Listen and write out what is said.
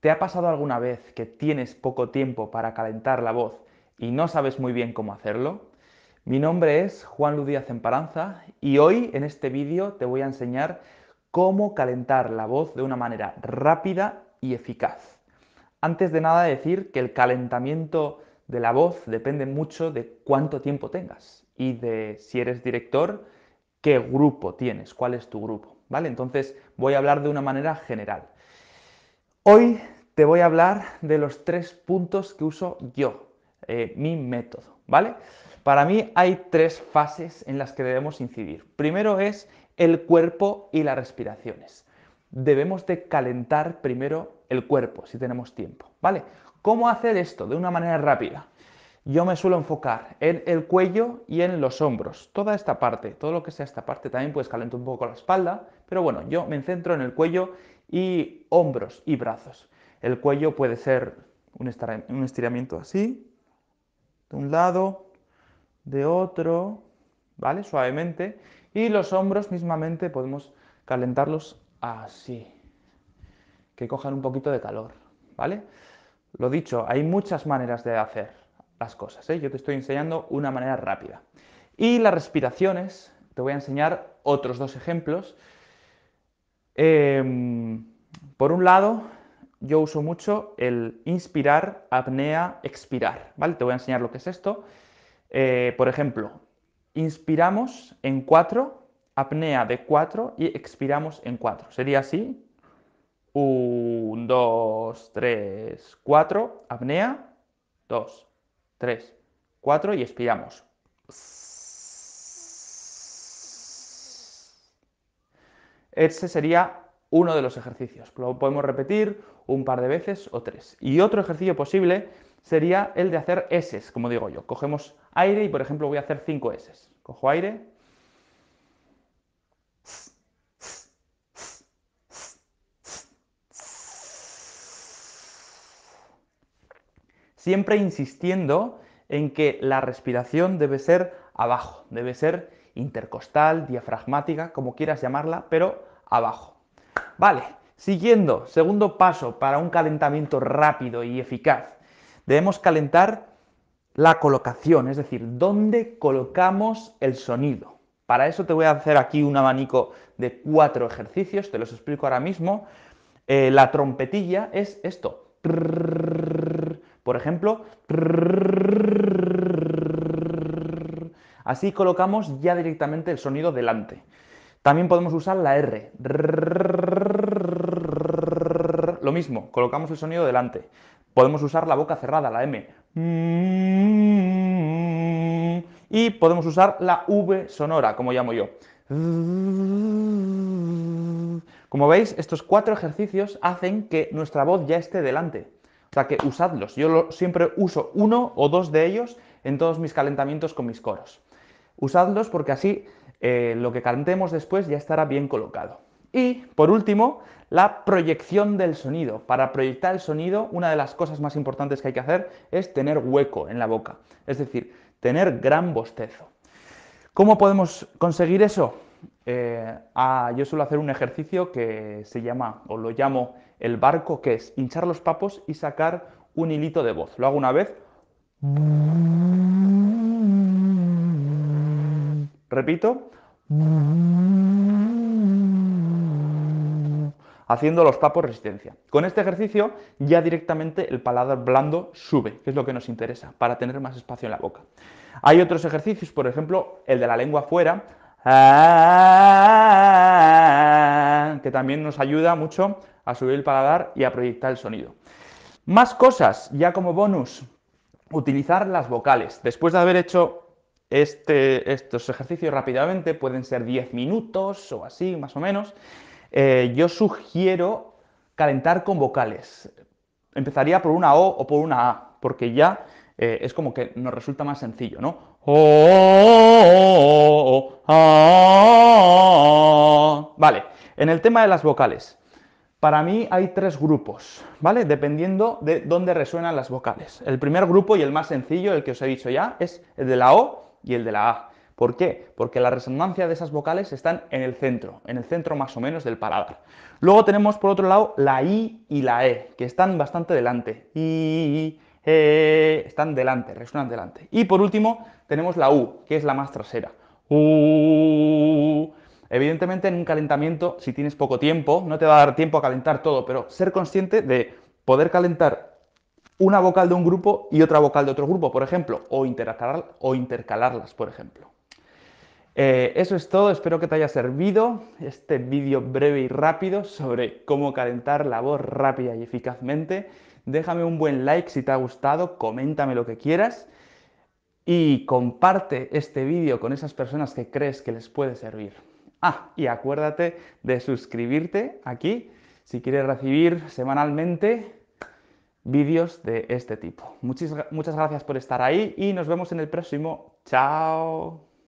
¿Te ha pasado alguna vez que tienes poco tiempo para calentar la voz y no sabes muy bien cómo hacerlo? Mi nombre es Juan Ludíaz Emparanza y hoy en este vídeo te voy a enseñar cómo calentar la voz de una manera rápida y eficaz. Antes de nada decir que el calentamiento de la voz depende mucho de cuánto tiempo tengas y de si eres director, qué grupo tienes, cuál es tu grupo, ¿vale? Entonces voy a hablar de una manera general. Hoy te voy a hablar de los tres puntos que uso yo, eh, mi método, ¿vale? Para mí hay tres fases en las que debemos incidir. Primero es el cuerpo y las respiraciones. Debemos de calentar primero el cuerpo si tenemos tiempo, ¿vale? ¿Cómo hacer esto de una manera rápida? yo me suelo enfocar en el cuello y en los hombros. Toda esta parte, todo lo que sea esta parte, también puedes calentar un poco la espalda, pero bueno, yo me centro en el cuello y hombros y brazos. El cuello puede ser un estiramiento así, de un lado, de otro, ¿vale? Suavemente. Y los hombros mismamente podemos calentarlos así, que cojan un poquito de calor, ¿vale? Lo dicho, hay muchas maneras de hacer las cosas. ¿eh? Yo te estoy enseñando una manera rápida. Y las respiraciones, te voy a enseñar otros dos ejemplos. Em, por un lado, yo uso mucho el inspirar, apnea, expirar. ¿vale? Te voy a enseñar lo que es esto. Eh, por ejemplo, inspiramos en 4, apnea de 4 y expiramos en 4. Sería así. 1, 2, 3, 4, apnea, 2, 3, 4 y expiramos. Ese sería uno de los ejercicios. Lo podemos repetir un par de veces o tres. Y otro ejercicio posible sería el de hacer S, como digo yo. Cogemos aire y, por ejemplo, voy a hacer 5 S. Cojo aire, siempre insistiendo en que la respiración debe ser abajo, debe ser intercostal, diafragmática, como quieras llamarla, pero abajo. Vale, siguiendo, segundo paso para un calentamiento rápido y eficaz. Debemos calentar la colocación, es decir, dónde colocamos el sonido. Para eso te voy a hacer aquí un abanico de cuatro ejercicios, te los explico ahora mismo. Eh, la trompetilla es esto. Por ejemplo, así colocamos ya directamente el sonido delante. También podemos usar la R. Lo mismo, colocamos el sonido delante. Podemos usar la boca cerrada, la M. Y podemos usar la V sonora, como llamo yo. Como veis, estos cuatro ejercicios hacen que nuestra voz ya esté delante. O sea que usadlos. Yo lo, siempre uso uno o dos de ellos en todos mis calentamientos con mis coros. Usadlos porque así eh, lo que cantemos después ya estará bien colocado. Y por último, la proyección del sonido. Para proyectar el sonido, una de las cosas más importantes que hay que hacer es tener hueco en la boca, es decir, tener gran bostezo. ¿Cómo podemos conseguir eso? Eh, ah, yo suelo hacer un ejercicio que se llama, o lo llamo el barco, que es hinchar los papos y sacar un hilito de voz. Lo hago una vez. Repito. Haciendo los papos resistencia. Con este ejercicio ya directamente el paladar blando sube, que es lo que nos interesa, para tener más espacio en la boca. Hay otros ejercicios, por ejemplo, el de la lengua fuera, Ah, que también nos ayuda mucho a subir el paladar y a proyectar el sonido. Más cosas, ya como bonus, utilizar las vocales. Después de haber hecho este, estos ejercicios rápidamente, pueden ser 10 minutos o así, más o menos, eh, yo sugiero calentar con vocales. Empezaría por una O o por una A, porque ya eh, es como que nos resulta más sencillo, ¿no? Oh, oh, oh, ah. Vale, en el tema de las vocales, para mí hay tres grupos, ¿vale? Dependiendo de dónde resuenan las vocales. El primer grupo y el más sencillo, el que os he dicho ya, es el de la O y el de la A. ¿Por qué? Porque la resonancia de esas vocales están en el centro, en el centro más o menos del paladar. Luego tenemos por otro lado la I y la E, que están bastante delante. Eh, están delante, resuenan delante. Y por último, tenemos la U, que es la más trasera. U. Evidentemente, en un calentamiento, si tienes poco tiempo, no te va a dar tiempo a calentar todo, pero ser consciente de poder calentar una vocal de un grupo y otra vocal de otro grupo, por ejemplo, o, o intercalarlas, por ejemplo. Eh, eso es todo, espero que te haya servido este vídeo breve y rápido sobre cómo calentar la voz rápida y eficazmente. Déjame un buen like si te ha gustado, coméntame lo que quieras y comparte este vídeo con esas personas que crees que les puede servir. Ah, y acuérdate de suscribirte aquí si quieres recibir semanalmente vídeos de este tipo. muchas gracias por estar ahí y nos vemos en el próximo. Chao.